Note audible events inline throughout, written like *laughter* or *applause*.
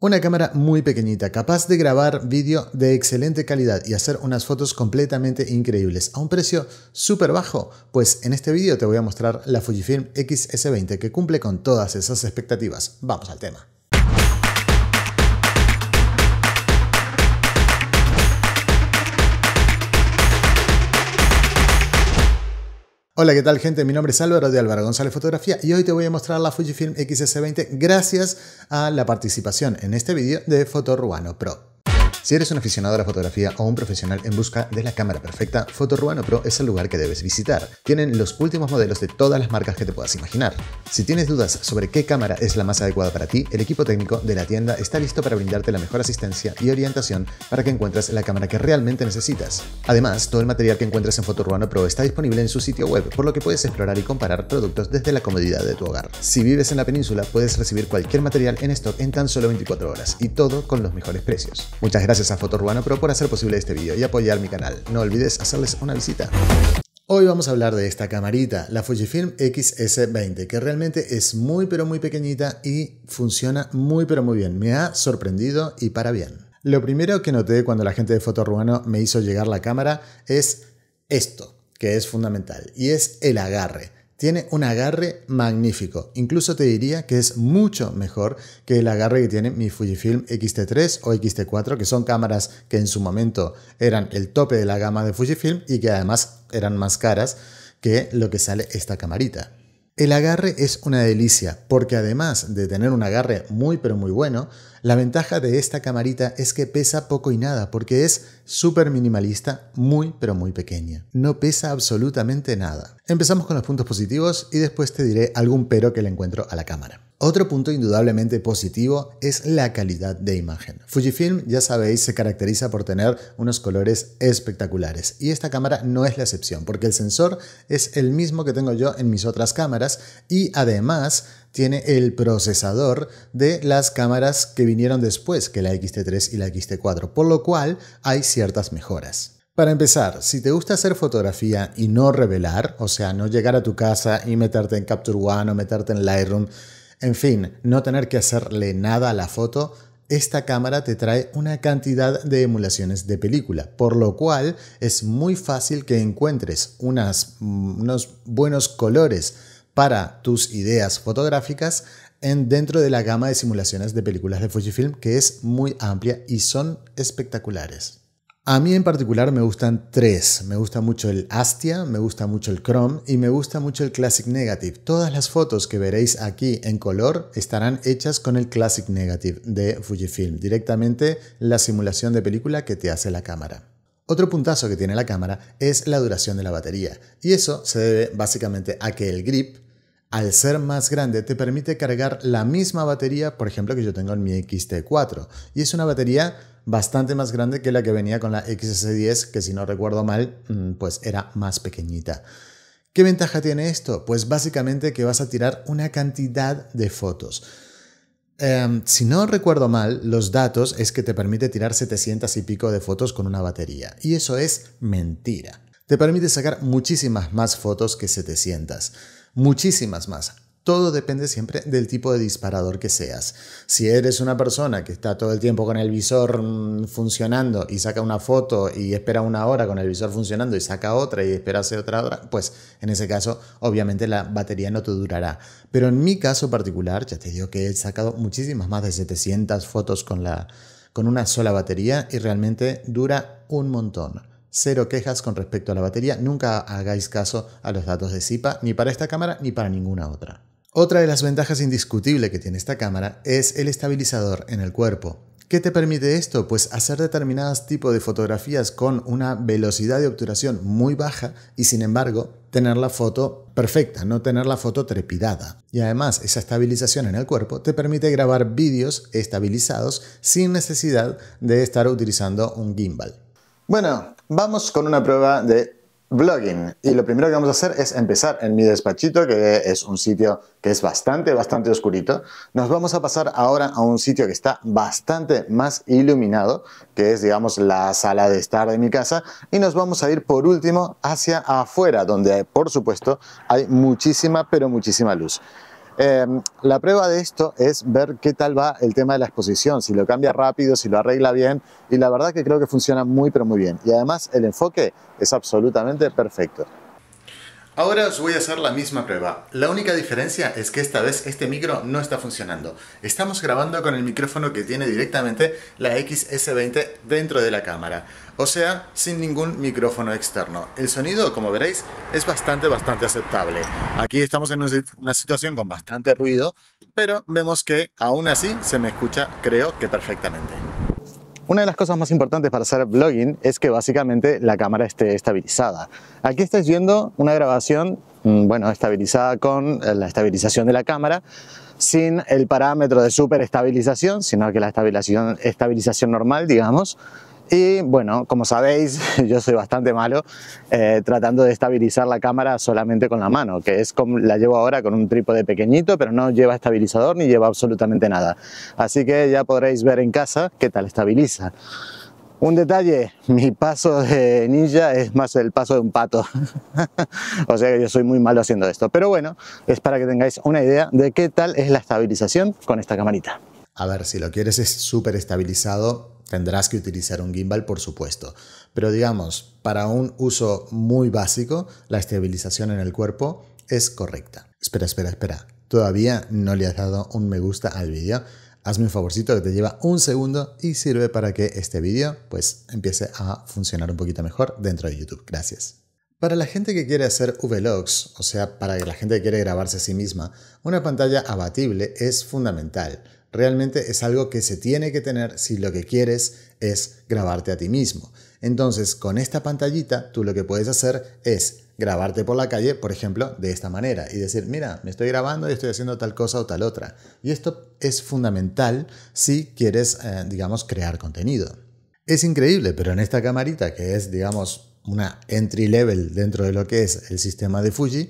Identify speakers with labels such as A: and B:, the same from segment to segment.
A: Una cámara muy pequeñita, capaz de grabar vídeo de excelente calidad y hacer unas fotos completamente increíbles a un precio súper bajo. Pues en este vídeo te voy a mostrar la Fujifilm XS20 que cumple con todas esas expectativas. Vamos al tema. Hola, ¿qué tal gente? Mi nombre es Álvaro de Álvaro González Fotografía y hoy te voy a mostrar la Fujifilm XS20 gracias a la participación en este vídeo de fotoruano Pro. Si eres un aficionado a la fotografía o un profesional en busca de la cámara perfecta, Fotoruano Pro es el lugar que debes visitar. Tienen los últimos modelos de todas las marcas que te puedas imaginar. Si tienes dudas sobre qué cámara es la más adecuada para ti, el equipo técnico de la tienda está listo para brindarte la mejor asistencia y orientación para que encuentres la cámara que realmente necesitas. Además, todo el material que encuentras en ruano Pro está disponible en su sitio web, por lo que puedes explorar y comparar productos desde la comodidad de tu hogar. Si vives en la península, puedes recibir cualquier material en stock en tan solo 24 horas y todo con los mejores precios. Muchas gracias a Fotorubano Pro por hacer posible este vídeo y apoyar mi canal. No olvides hacerles una visita. Hoy vamos a hablar de esta camarita, la Fujifilm XS20, que realmente es muy pero muy pequeñita y funciona muy pero muy bien. Me ha sorprendido y para bien. Lo primero que noté cuando la gente de Fotoruano me hizo llegar la cámara es esto, que es fundamental, y es el agarre tiene un agarre magnífico. Incluso te diría que es mucho mejor que el agarre que tiene mi Fujifilm x 3 o x 4 que son cámaras que en su momento eran el tope de la gama de Fujifilm y que además eran más caras que lo que sale esta camarita. El agarre es una delicia, porque además de tener un agarre muy pero muy bueno, la ventaja de esta camarita es que pesa poco y nada porque es súper minimalista, muy pero muy pequeña. No pesa absolutamente nada. Empezamos con los puntos positivos y después te diré algún pero que le encuentro a la cámara. Otro punto indudablemente positivo es la calidad de imagen. Fujifilm, ya sabéis, se caracteriza por tener unos colores espectaculares y esta cámara no es la excepción porque el sensor es el mismo que tengo yo en mis otras cámaras y además tiene el procesador de las cámaras que vinieron después que la XT3 y la XT4, por lo cual hay ciertas mejoras. Para empezar, si te gusta hacer fotografía y no revelar, o sea, no llegar a tu casa y meterte en Capture One o meterte en Lightroom, en fin, no tener que hacerle nada a la foto, esta cámara te trae una cantidad de emulaciones de película, por lo cual es muy fácil que encuentres mm, unos buenos colores para tus ideas fotográficas en, dentro de la gama de simulaciones de películas de Fujifilm, que es muy amplia y son espectaculares. A mí en particular me gustan tres. Me gusta mucho el Astia, me gusta mucho el Chrome y me gusta mucho el Classic Negative. Todas las fotos que veréis aquí en color estarán hechas con el Classic Negative de Fujifilm, directamente la simulación de película que te hace la cámara. Otro puntazo que tiene la cámara es la duración de la batería, y eso se debe básicamente a que el grip al ser más grande, te permite cargar la misma batería, por ejemplo, que yo tengo en mi XT4. Y es una batería bastante más grande que la que venía con la XS10, que si no recuerdo mal, mm, pues era más pequeñita. ¿Qué ventaja tiene esto? Pues básicamente que vas a tirar una cantidad de fotos. Em, si no recuerdo mal, los datos es que te permite tirar 700 y pico de fotos con una batería. Y eso es mentira. Te permite sacar muchísimas más fotos que 700 muchísimas más. Todo depende siempre del tipo de disparador que seas. Si eres una persona que está todo el tiempo con el visor mm, funcionando y saca una foto y espera una hora con el visor funcionando y saca otra y espera hacer otra hora, pues en ese caso obviamente la batería no te durará. Pero en mi caso particular, ya te digo que he sacado muchísimas más de 700 fotos con, la, con una sola batería y realmente dura un montón cero quejas con respecto a la batería. Nunca hagáis caso a los datos de ZIPA ni para esta cámara ni para ninguna otra. Otra de las ventajas indiscutibles que tiene esta cámara es el estabilizador en el cuerpo. ¿Qué te permite esto? Pues hacer determinados tipos de fotografías con una velocidad de obturación muy baja y sin embargo tener la foto perfecta, no tener la foto trepidada. Y además esa estabilización en el cuerpo te permite grabar vídeos estabilizados sin necesidad de estar utilizando un gimbal. Bueno, Vamos con una prueba de blogging y lo primero que vamos a hacer es empezar en mi despachito que es un sitio que es bastante bastante oscurito nos vamos a pasar ahora a un sitio que está bastante más iluminado que es digamos la sala de estar de mi casa y nos vamos a ir por último hacia afuera donde por supuesto hay muchísima pero muchísima luz Em, la prueba de esto es ver qué tal va el tema de la exposición, si lo cambia rápido, si lo arregla bien y la verdad que creo que funciona muy pero muy bien y además el enfoque es absolutamente perfecto. Ahora os voy a hacer la misma prueba. La única diferencia es que esta vez este micro no está funcionando. Estamos grabando con el micrófono que tiene directamente la XS20 dentro de la cámara. O sea, sin ningún micrófono externo. El sonido, como veréis, es bastante, bastante aceptable. Aquí estamos en una situación con bastante ruido, pero vemos que aún así se me escucha, creo que perfectamente. Una de las cosas más importantes para hacer vlogging es que básicamente la cámara esté estabilizada. Aquí estáis viendo una grabación, mm, bueno, estabilizada con eh, la estabilización de la cámara, sin el parámetro de superestabilización, sino que la estabilización, estabilización normal, digamos. Y bueno, como sabéis, *laughs* yo soy bastante malo eh, tratando de estabilizar la cámara solamente con la mano, que es como la llevo ahora con un trípode pequeñito, pero no lleva estabilizador ni lleva absolutamente nada. Así que ya podréis ver en casa qué tal estabiliza. Un detalle, mi paso de ninja es más el paso de un pato. *laughs* o sea que yo soy muy malo haciendo esto. Pero bueno, es para que tengáis una idea de qué tal es la estabilización con esta camarita. A ver, si lo quieres es súper estabilizado, Tendrás que utilizar un gimbal, por supuesto, pero digamos, para un uso muy básico, la estabilización en el cuerpo es correcta. Espera, espera, espera. Todavía no le has dado un me gusta al vídeo. Hazme un favorcito que te lleva un segundo y sirve para que este vídeo pues empiece a funcionar un poquito mejor dentro de YouTube. Gracias. Para la gente que quiere hacer vlogs, o sea, para la gente que quiere grabarse a sí misma, una pantalla abatible es fundamental realmente es algo que se tiene que tener si lo que quieres es grabarte a ti mismo. Entonces, con esta pantallita, tú lo que puedes hacer es grabarte por la calle, por ejemplo, de esta manera y decir, mira, me estoy grabando y estoy haciendo tal cosa o tal otra. Y esto es fundamental si quieres, eh, digamos, crear contenido. Es increíble, pero en esta camarita, que es, digamos, una entry level dentro de lo que es el sistema de Fuji,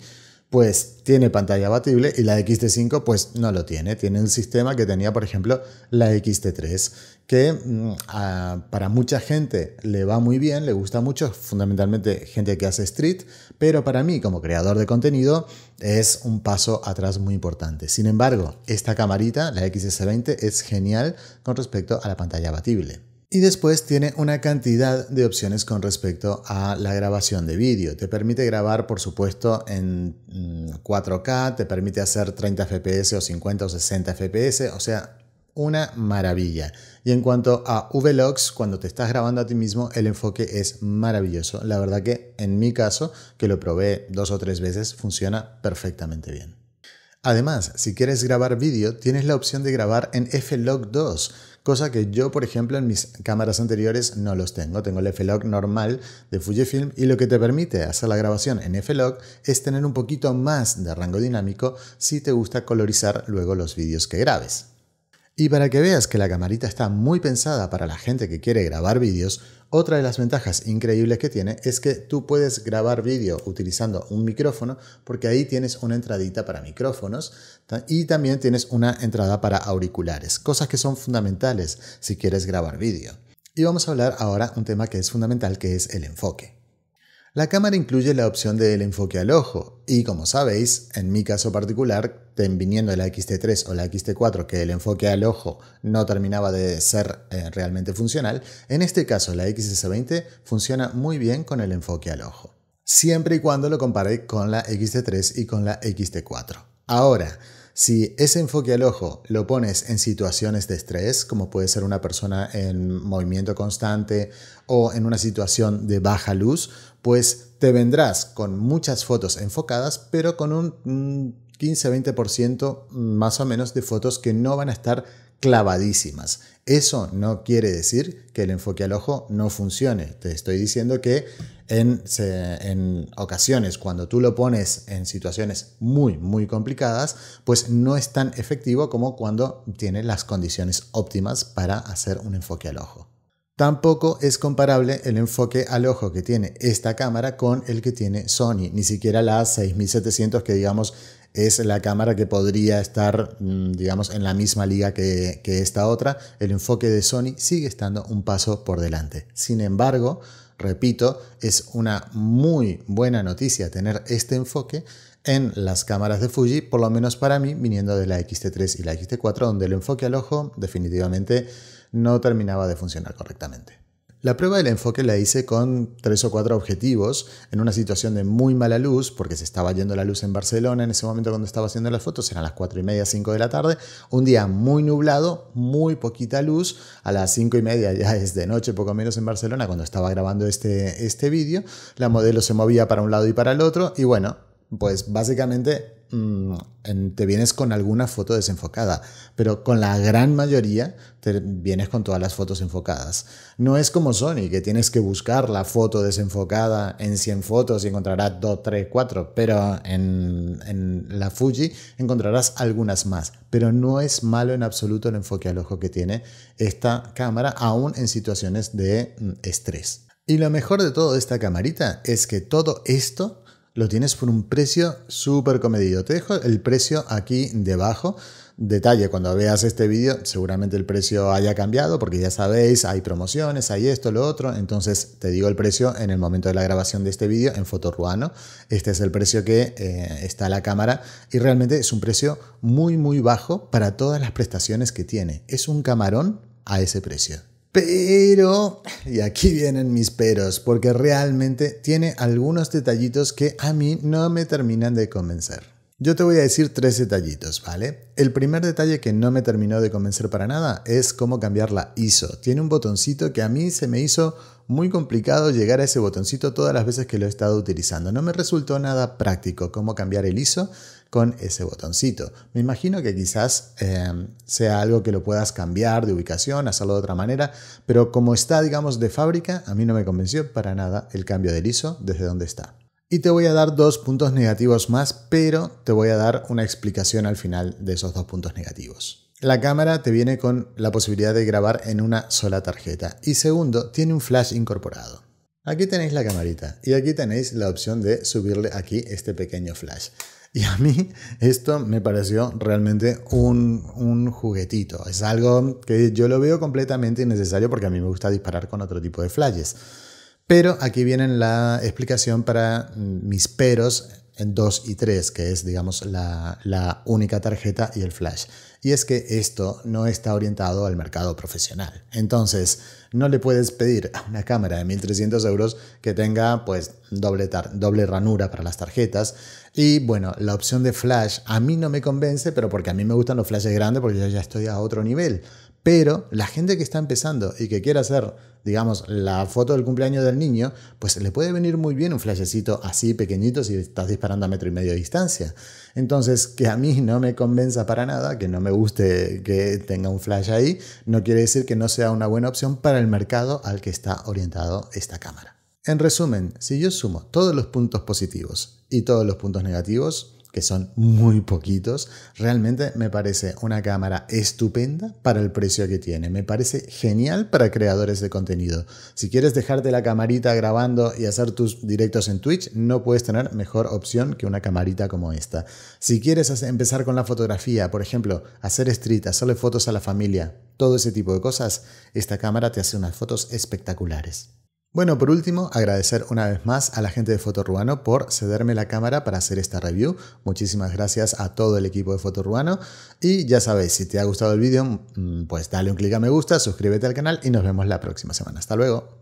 A: pues tiene pantalla abatible y la XT5 pues no lo tiene. Tiene un sistema que tenía, por ejemplo, la XT3, que mm, para mucha gente le va muy bien, le gusta mucho, fundamentalmente gente que hace street, pero para mí como creador de contenido es un paso atrás muy importante. Sin embargo, esta camarita, la XS20, es genial con respecto a la pantalla abatible. Y después tiene una cantidad de opciones con respecto a la grabación de vídeo. Te permite grabar, por supuesto, en 4K, mm, te permite hacer 30 FPS o 50 o 60 FPS, o sea, una maravilla. Y en cuanto a VLOGs, cuando te estás grabando a ti mismo, el enfoque es maravilloso. La verdad que en mi caso, que lo probé dos o tres veces, funciona perfectamente bien. Además, si quieres grabar vídeo, tienes la opción de grabar en F-Log 2, cosa que yo, por ejemplo, en mis cámaras anteriores no los tengo. Tengo el F-Log normal de Fujifilm y lo que te permite hacer la grabación en F-Log es tener un poquito más de rango dinámico si te gusta colorizar luego los vídeos que grabes. Y para que veas que la camarita está muy pensada para la gente que quiere grabar vídeos, otra de las ventajas increíbles que tiene es que tú puedes grabar vídeo utilizando un micrófono porque ahí tienes una entradita para micrófonos y también tienes una entrada para auriculares, cosas que son fundamentales si quieres grabar vídeo. Y vamos a hablar ahora un tema que es fundamental que es el enfoque. La cámara incluye la opción del enfoque al ojo y como sabéis, en mi caso particular, viniendo la XT3 o la XT4 que el enfoque al ojo no terminaba de ser eh, realmente funcional, en este caso la XS20 funciona muy bien con el enfoque al ojo, siempre y cuando lo compare con la XT3 y con la XT4. Ahora, si ese enfoque al ojo lo pones en situaciones de estrés, como puede ser una persona en movimiento constante o en una situación de baja luz, pues te vendrás con muchas fotos enfocadas, pero con un 15-20% mm, mm, más o menos de fotos que no van a estar clavadísimas. Eso no quiere decir que el enfoque al ojo no funcione. Te estoy diciendo que en, ocasiones, cuando tú lo pones en situaciones muy, muy complicadas, pues no es tan efectivo como cuando tiene las condiciones óptimas para hacer un enfoque al ojo. Tampoco es comparable el enfoque al ojo que tiene esta cámara con el que tiene Sony, ni siquiera la 6700 que digamos es la cámara que podría estar, mm, digamos, en la misma liga que, esta otra. El enfoque de Sony sigue estando un paso por delante. Sin embargo, repito, es una muy buena noticia tener este enfoque en las cámaras de Fuji, por lo menos para mí, viniendo de la XT3 y la XT4, donde el enfoque al ojo definitivamente no terminaba de funcionar correctamente. La prueba del enfoque la hice con tres o cuatro objetivos en una situación de muy mala luz, porque se estaba yendo la luz en Barcelona en ese momento cuando estaba haciendo las fotos, eran las 4 y media, 5 de la tarde, un día muy nublado, muy poquita luz, a las 5 y media ya es de noche, poco menos en Barcelona, cuando estaba grabando este, este vídeo, la modelo se movía para un lado y para el otro, y bueno, pues básicamente Mm, te vienes con alguna foto desenfocada, pero con la gran mayoría te vienes con todas las fotos enfocadas. No es como Sony, que tienes que buscar la foto desenfocada en 100 fotos y encontrarás 2, 3, 4, pero en, en la Fuji encontrarás algunas más. Pero no es malo en absoluto el enfoque al ojo que tiene esta cámara, aún en situaciones de mm, estrés. Y lo mejor de todo de esta camarita es que todo esto lo tienes por un precio súper comedido. Te dejo el precio aquí debajo. Detalle, cuando veas este vídeo, seguramente el precio haya cambiado, porque ya sabéis, hay promociones, hay esto, lo otro. Entonces te digo el precio en el momento de la grabación de este vídeo en Fotoruano. Este es el precio que eh, está la cámara y realmente es un precio muy, muy bajo para todas las prestaciones que tiene. Es un camarón a ese precio. Pero, y aquí vienen mis peros, porque realmente tiene algunos detallitos que a mí no me terminan de convencer. Yo te voy a decir tres detallitos, ¿vale? El primer detalle que no me terminó de convencer para nada es cómo cambiar la ISO. Tiene un botoncito que a mí se me hizo muy complicado llegar a ese botoncito todas las veces que lo he estado utilizando. No me resultó nada práctico cómo cambiar el ISO con ese botoncito. Me imagino que quizás eh, sea algo que lo puedas cambiar de ubicación, hacerlo de otra manera, pero como está, digamos, de fábrica, a mí no me convenció para nada el cambio del ISO desde donde está. Y te voy a dar dos puntos negativos más, pero te voy a dar una explicación al final de esos dos puntos negativos. La cámara te viene con la posibilidad de grabar en una sola tarjeta y segundo, tiene un flash incorporado. Aquí tenéis la camarita y aquí tenéis la opción de subirle aquí este pequeño flash. Y a mí esto me pareció realmente un, juguetito. Es algo que yo lo veo completamente innecesario porque a mí me gusta disparar con otro tipo de flashes. Pero aquí viene la explicación para mis peros 2 y 3, que es, digamos, la, única tarjeta y el flash. Y es que esto no está orientado al mercado profesional. Entonces, no le puedes pedir a una cámara de 1300 euros que tenga, pues, doble, doble ranura para las tarjetas. Y bueno, la opción de flash a mí no me convence, pero porque a mí me gustan los flashes grandes, porque ya estoy a otro nivel. Pero la gente que está empezando y que quiere hacer, digamos, la foto del cumpleaños del niño, pues le puede venir muy bien un flashecito así pequeñito si estás disparando a metro y medio de distancia. Entonces, que a mí no me convenza para nada, que no me guste que tenga un flash ahí, no quiere decir que no sea una buena opción para el mercado al que está orientado esta cámara. En resumen, si yo sumo todos los puntos positivos y todos los puntos negativos, que son muy poquitos, realmente me parece una cámara estupenda para el precio que tiene. Me parece genial para creadores de contenido. Si quieres dejarte la camarita grabando y hacer tus directos en Twitch, no puedes tener mejor opción que una camarita como esta. Si quieres empezar con la fotografía, por ejemplo, hacer street, hacerle fotos a la familia, todo ese tipo de cosas, esta cámara te hace unas fotos espectaculares. Bueno, por último, agradecer una vez más a la gente de Fotorubano por cederme la cámara para hacer esta review. Muchísimas gracias a todo el equipo de Fotorubano Y ya sabéis, si te ha gustado el vídeo, mm, pues dale un clic a me gusta, suscríbete al canal y nos vemos la próxima semana. Hasta luego.